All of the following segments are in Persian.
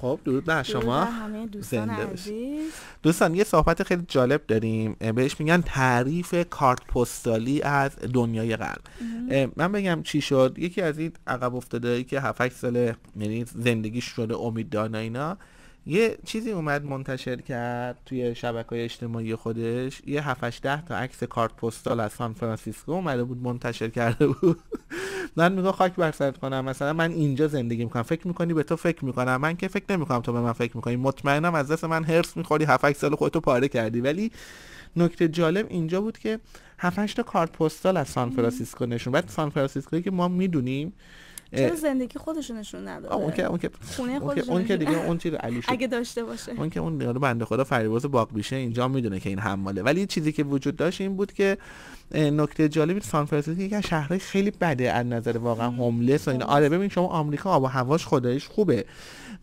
خب درود بر شما دوستان عزیز دوستان یه صحبت خیلی جالب داریم بهش میگن تعریف کارت پستالی از دنیای غرب من بگم چی شد یکی از این عقب افتاده که 7 ساله سال یعنی زندگیش شده دانا اینا یه چیزی اومد منتشر کرد توی شبکه های اجتماعی خودش یه 7 ده تا عکس کارت پستال از سان فرانسیسکو اومده بود منتشر کرده بود من میگو خاک بر کنم مثلا من اینجا زندگی میکنم فکر میکنی به تو فکر میکنم من که فکر نمیکنم تو به من فکر میکنی مطمئنم از دست من هرس میخوری 7 سال خودتو پاره کردی ولی نکته جالب اینجا بود که 7 تا کارت پستال از سان فرانسیسکو نشون بعد سان که ما میدونیم چرا زندگی خودشو نشون نداده اون که اون که اون که دیگه اون چیز علی اگه داشته باشه اون که اون دیگه بنده خدا فریباز بیشه اینجا میدونه که این حماله ولی چیزی که وجود داشت این بود که نکته جالبی سان فرانسیسکو یکی از شهرهای خیلی بده از نظر واقعا هوملس و این آره ببین شما آمریکا آب و هواش خداییش خوبه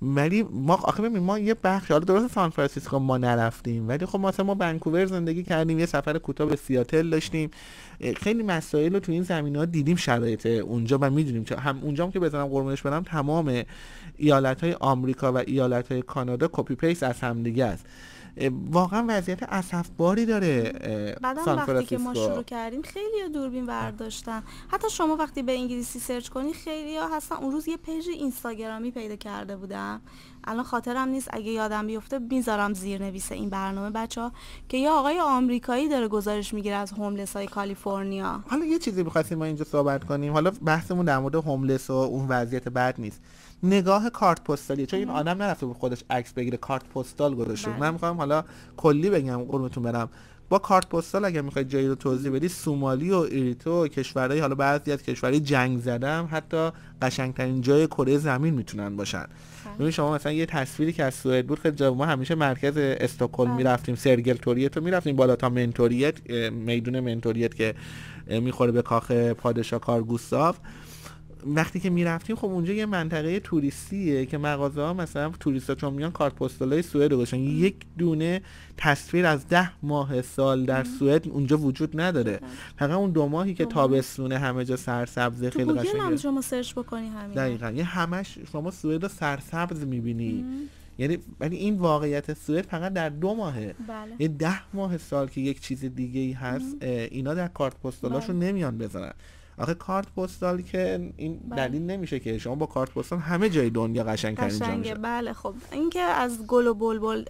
ولی ما آخه ببین ما یه بخش حالا درست سان فرانسیسکو ما نرفتیم ولی خب مثلا ما بنکوور زندگی کردیم یه سفر کوتاه به سیاتل داشتیم خیلی مسائل رو تو این زمین ها دیدیم شرایط اونجا و میدونیم هم اون هم که بزنم قربونش برم تمام ایالت های آمریکا و ایالت های کانادا کپی پیس از هم دیگه است واقعا وضعیت اسفباری باری داره بعدم وقتی که ما شروع کردیم خیلی دوربین برداشتن حتی شما وقتی به انگلیسی سرچ کنی خیلی ها هستن اون روز یه پیج اینستاگرامی پیدا کرده بودم الان خاطرم نیست اگه یادم بیفته میذارم نویسه این برنامه بچه ها که یه آقای آمریکایی داره گزارش میگیره از هوملس های کالیفرنیا حالا یه چیزی میخواستیم ما اینجا صحبت کنیم حالا بحثمون در مورد هوملس و اون وضعیت بد نیست نگاه کارت پستالی چون این آدم نرفته به خودش عکس بگیره کارت پستال گذاشته بله. من میخوام حالا کلی بگم قرمتون برم با کارت پستال اگر میخواید جایی رو توضیح بدی سومالی و ایریتو و کشورهای حالا بعضی از کشورهای جنگ زدم، حتی قشنگترین جای کره زمین میتونن باشن بله. ببین شما مثلا یه تصویری که از سوئد بود خیلی خب ما همیشه مرکز استکهلم بله. میرفتیم سرگل توریت رو میرفتیم بالا تا منتوریت میدون منتوریت که میخوره به کاخ پادشاه کارگوستاف وقتی که میرفتیم خب اونجا یه منطقه توریستیه که مغازه ها مثلا ها چون میان کارت های سوئد رو باشن یک دونه تصویر از ده ماه سال در سوئد اونجا وجود نداره فقط اون دو ماهی که تابستونه همه جا سرسبز خیلی قشنگه هم شما سرچ بکنی همین دقیقاً یه همش شما سوئد رو سرسبز میبینی یعنی ولی این واقعیت سوئد فقط در دو ماهه بله. یه ده ماه سال که یک چیز دیگه ای هست اینا در کارت پستالاشون بله. نمیان بزنن آخه کارت پستال که این بله. دلیل نمیشه که شما با کارت پستال همه جای دنیا قشنگ قشنگه بله خب اینکه از گل و بلبل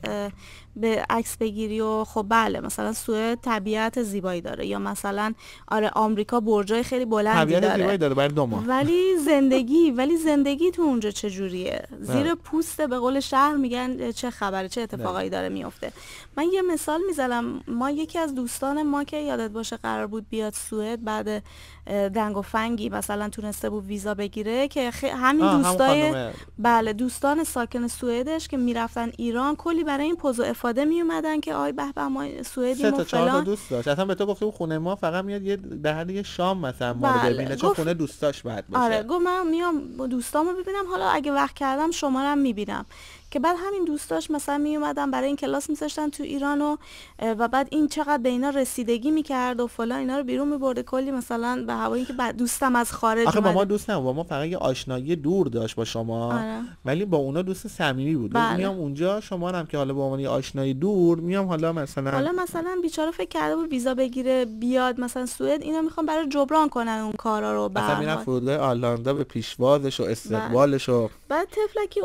به عکس بگیری و خب بله مثلا سوئد طبیعت زیبایی داره یا مثلا آره آمریکا برجای خیلی بلندی داره زیبایی داره برای ولی زندگی ولی زندگی تو اونجا چه جوریه بله. زیر پوست به قول شهر میگن چه خبره چه اتفاقایی بله. داره میفته من یه مثال میزنم ما یکی از دوستان ما که یادت باشه قرار بود بیاد سوئد بعد دنگ و فنگی مثلا تونسته بود ویزا بگیره که خی... همین دوستای بله دوستان ساکن سوئدش که میرفتن ایران کلی برای این پوز و افاده میومدن که آی به ما سوئدی و فلان دوست داشت اصلا به تو گفته خونه ما فقط میاد یه به شام مثلا ما بله. رو ببینه چون خونه دوستاش بعد باشه آره گفت من میام دوستامو ببینم حالا اگه وقت کردم شما رو میبینم که بعد همین دوستاش مثلا می اومدن برای این کلاس میذاشتن تو ایران و و بعد این چقدر به اینا رسیدگی میکرد و فلا اینا رو بیرون میبرده کلی مثلا به هوایی که دوستم از خارج آخه با ما دوست نه با ما فقط یه آشنایی دور داشت با شما آره. ولی با اونا دوست صمیمی بود بله. میام اونجا شما هم که حالا با عنوان آشنایی دور میام حالا مثلا حالا مثلا بیچاره فکر کرده بود ویزا بگیره بیاد مثلا سوئد اینا میخوام برای جبران کنن اون کارا رو مثلا بله. میرن فرودگاه آلاندا به پیشوازش و استقبالش و بله. بعد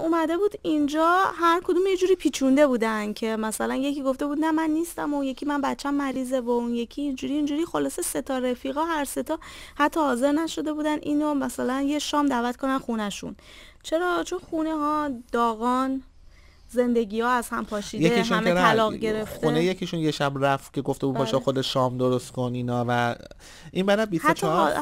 اومده بود اینجا هر کدوم یه جوری پیچونده بودن که مثلا یکی گفته بود نه من نیستم و یکی من بچم مریضه و اون یکی اینجوری اینجوری خلاصه ستا رفیقا هر ستا حتی حاضر نشده بودن اینو مثلا یه شام دعوت کنن خونشون چرا چون خونه ها داغان زندگی ها از هم پاشیده همه طلاق گرفته خونه یکیشون یه شب رفت که گفته بود باشه پاشا آره. خود شام درست کن اینا و این بعد 24 حتی,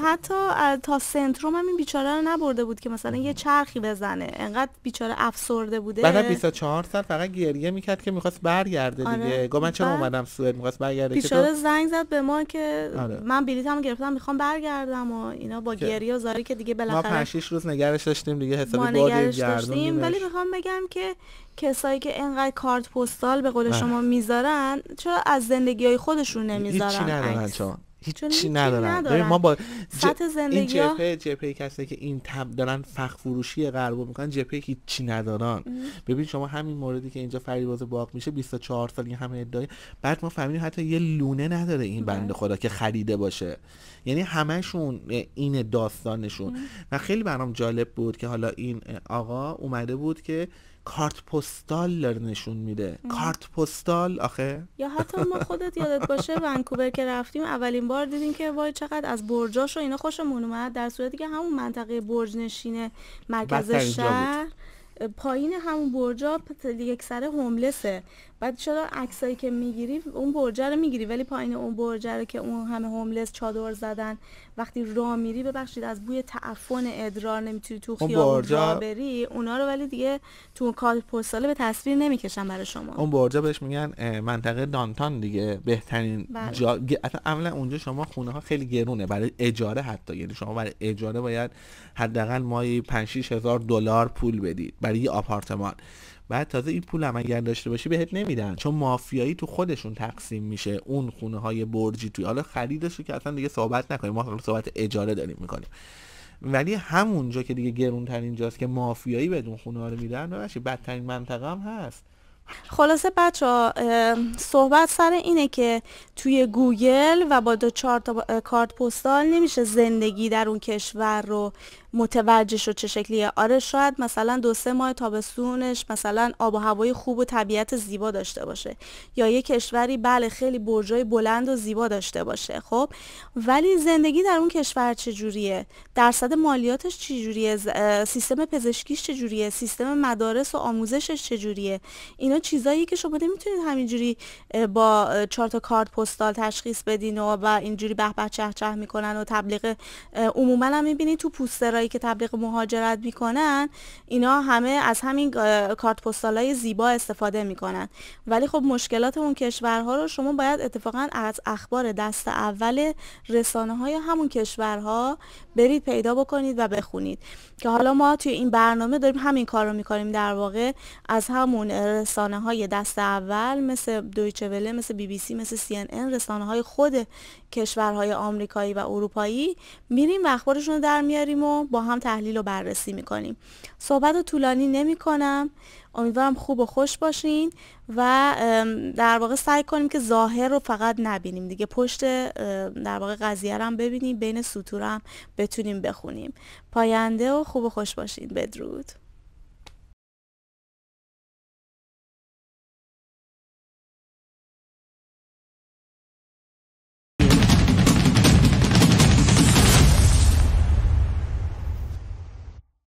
حتی تا سنتروم هم این بیچاره رو نبرده بود که مثلا یه چرخی بزنه انقدر بیچاره افسرده بوده بعد 24 سال فقط گریه میکرد که میخواست برگرده آره. دیگه گفت من چرا اومدم سوئد میخواست برگرده بیچاره زنگ زد به ما که آره. من بلیطمو گرفتم میخوام برگردم و اینا با گریه و زاری که دیگه بالاخره ما 5 روز نگرش داشتیم دیگه حسابی بودیم ولی میخوام بگم که کسایی که انقدر کارت پستال به قول بله. شما میذارن چرا از زندگی های خودشون نمیذارن هیچی ندارن چون هیچی ندارن, ندارن. ما با ج... سطح زندگی این جپه کسی که این تب دارن فخ فروشی غربو میکنن جپه هیچی ندارن ببین شما همین موردی که اینجا فریباز باق میشه 24 سال همه ادعای بعد ما فهمیدیم حتی یه لونه نداره این بله. بنده خدا که خریده باشه یعنی همشون این داستانشون و خیلی برام جالب بود که حالا این آقا اومده بود که کارت پستال داره نشون میده کارت پستال آخه یا حتی ما خودت یادت باشه ونکوور که رفتیم اولین بار دیدیم که وای چقدر از برجاشو و اینا خوشمون اومد در صورتی که همون منطقه برج نشینه مرکز شهر پایین همون برجا یک سر هوملسه بعد چرا عکسایی که میگیری اون برجه رو میگیری ولی پایین اون برجه رو که اون همه هوملس چادر زدن وقتی را میری ببخشید از بوی تعفن ادرار نمیتونی تو خب خیابون برجا... را بری اونا رو ولی دیگه تو کال کارت پستاله به تصویر نمیکشن برای شما اون برجه بهش میگن منطقه دانتان دیگه بهترین بله. جا... عملا اونجا شما خونه ها خیلی گرونه برای اجاره حتی یعنی شما برای اجاره باید حداقل ماهی 5 هزار دلار پول بدید برای یه آپارتمان بعد تازه این پول هم اگر داشته باشی بهت نمیدن چون مافیایی تو خودشون تقسیم میشه اون خونه های برجی توی حالا خریدش رو که اصلا دیگه صحبت نکنیم ما صحبت اجاره داریم میکنیم ولی همونجا که دیگه گرونترین جاست که مافیایی بدون خونه ها رو میدن ببخشید بدترین منطقه هم هست خلاصه بچه ها صحبت سر اینه که توی گوگل و با دو چهار تا کارت پستال نمیشه زندگی در اون کشور رو متوجه شد چه شکلیه آره شاید مثلا دو سه ماه تابستونش مثلا آب و هوای خوب و طبیعت زیبا داشته باشه یا یه کشوری بله خیلی برجای بلند و زیبا داشته باشه خب ولی زندگی در اون کشور چجوریه درصد مالیاتش چجوریه سیستم پزشکیش چجوریه سیستم مدارس و آموزشش چجوریه اینا چیزایی که شما نمیتونید همینجوری با چارت تا کارت پستال تشخیص بدین و, و اینجوری به به چه چه میکنن و تبلیغ عموما هم میبینید تو پوستر کشورهایی که تبلیغ مهاجرت میکنن اینا همه از همین کارت های زیبا استفاده میکنن ولی خب مشکلات اون کشورها رو شما باید اتفاقا از اخبار دست اول رسانه های همون کشورها برید پیدا بکنید و بخونید که حالا ما توی این برنامه داریم همین کار رو میکنیم در واقع از همون رسانه های دست اول مثل دویچه وله مثل بی بی سی مثل سی این رسانه های خود کشورهای آمریکایی و اروپایی میریم و اخبارشون رو در میاریم و با هم تحلیل و بررسی میکنیم صحبت رو طولانی نمی کنم امیدوارم خوب و خوش باشین و در واقع سعی کنیم که ظاهر رو فقط نبینیم دیگه پشت در واقع قضیه رو هم ببینیم بین سطور هم بتونیم بخونیم پاینده و خوب و خوش باشین بدرود